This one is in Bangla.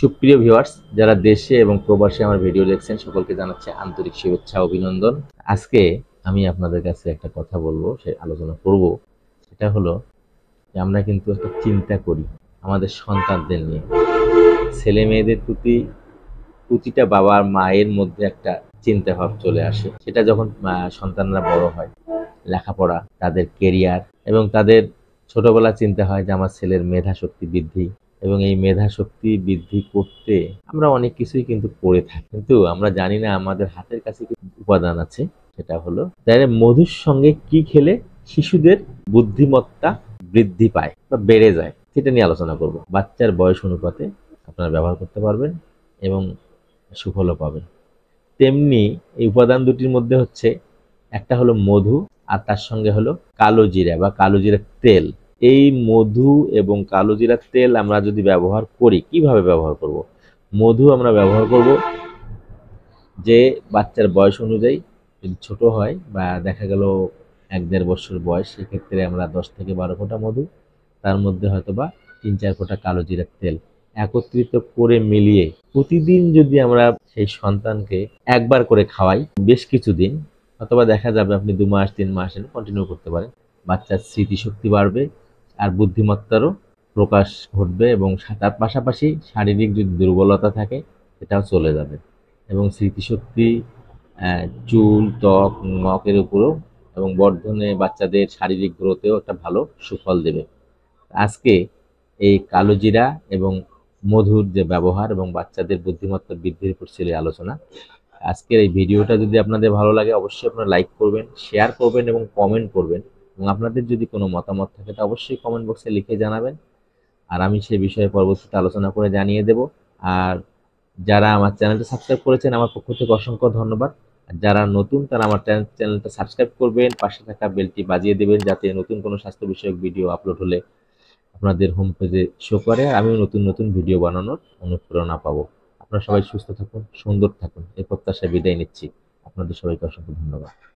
সুপ্রিয় ভিউয়ার্স যারা দেশে এবং প্রবাসে আমার ভিডিও দেখছেন সকলকে জানাচ্ছি আন্তরিক শুভেচ্ছা অভিনন্দন আজকে আমি আপনাদের কাছে একটা কথা বলবো সে আলোচনা করব সেটা হলো যে আমরা কিন্তু একটা চিন্তা করি আমাদের সন্তানদের নিয়ে ছেলে মেয়েদের প্রতি প্রতিটা বাবার মায়ের মধ্যে একটা চিন্তাভাব চলে আসে সেটা যখন সন্তানরা বড় হয় লেখাপড়া তাদের কেরিয়ার এবং তাদের ছোটবেলা চিন্তা হয় যে আমার ছেলের মেধা শক্তি বৃদ্ধি এবং এই মেধা শক্তি বৃদ্ধি করতে আমরা অনেক কিছুই কিন্তু করে থাকি কিন্তু আমরা জানি না আমাদের হাতের কাছে কিছু উপাদান আছে সেটা হলো তাহলে মধুর সঙ্গে কি খেলে শিশুদের বুদ্ধিমত্তা বৃদ্ধি পায় বা বেড়ে যায় সেটা নিয়ে আলোচনা করব বাচ্চার বয়স অনুপাতে আপনারা ব্যবহার করতে পারবেন এবং সুফলও পাবেন তেমনি এই উপাদান দুটির মধ্যে হচ্ছে একটা হলো মধু আর তার সঙ্গে হলো কালো জিরা বা কালো জিরার তেল এই মধু এবং কালো জিরার তেল আমরা যদি ব্যবহার করি কিভাবে ব্যবহার করব। মধু আমরা ব্যবহার করব যে বাচ্চার বয়স অনুযায়ী যদি ছোটো হয় বা দেখা গেল এক দেড় বছর বয়স সেক্ষেত্রে আমরা দশ থেকে বারো ফোঁটা মধু তার মধ্যে হয়তো বা তিন চার ফোঁটা কালো জিরার তেল একত্রিত করে মিলিয়ে প্রতিদিন যদি আমরা সেই সন্তানকে একবার করে খাওয়াই বেশ কিছুদিন অথবা দেখা যাবে আপনি দু মাস তিন মাস কন্টিনিউ করতে পারেন বাচ্চার স্মৃতিশক্তি বাড়বে আর বুদ্ধিমত্তারও প্রকাশ ঘটবে এবং তার পাশাপাশি শারীরিক যদি দুর্বলতা থাকে সেটাও চলে যাবে এবং স্মৃতিশক্তি চুল ত্বক নখের উপরেও এবং বর্ধনে বাচ্চাদের শারীরিক গ্রোথেও একটা ভালো সুফল দেবে আজকে এই কালোজিরা এবং মধুর যে ব্যবহার এবং বাচ্চাদের বুদ্ধিমত্তা বৃদ্ধির উপর ছিল আলোচনা আজকের এই ভিডিওটা যদি আপনাদের ভালো লাগে অবশ্যই আপনারা লাইক করবেন শেয়ার করবেন এবং কমেন্ট করবেন এবং আপনাদের যদি কোনো মতামত থাকে তা অবশ্যই কমেন্ট বক্সে লিখে জানাবেন আর আমি সে বিষয়ে পরবর্তীতে আলোচনা করে জানিয়ে দেব আর যারা আমার চ্যানেলটা সাবস্ক্রাইব করেছেন আমার পক্ষ থেকে অসংখ্য ধন্যবাদ আর যারা নতুন তারা আমার চ্যানেলটা সাবস্ক্রাইব করবেন পাশে থাকা বেলটি বাজিয়ে দেবেন যাতে নতুন কোনো স্বাস্থ্য বিষয়ক ভিডিও আপলোড হলে আপনাদের হোম পেজে শো করে আর আমিও নতুন নতুন ভিডিও বানানোর অনুপ্রেরণা পাবো আপনারা সবাই সুস্থ থাকুন সুন্দর থাকুন এই প্রত্যাশায় বিদায় নিচ্ছি আপনাদের সবাইকে অসংখ্য ধন্যবাদ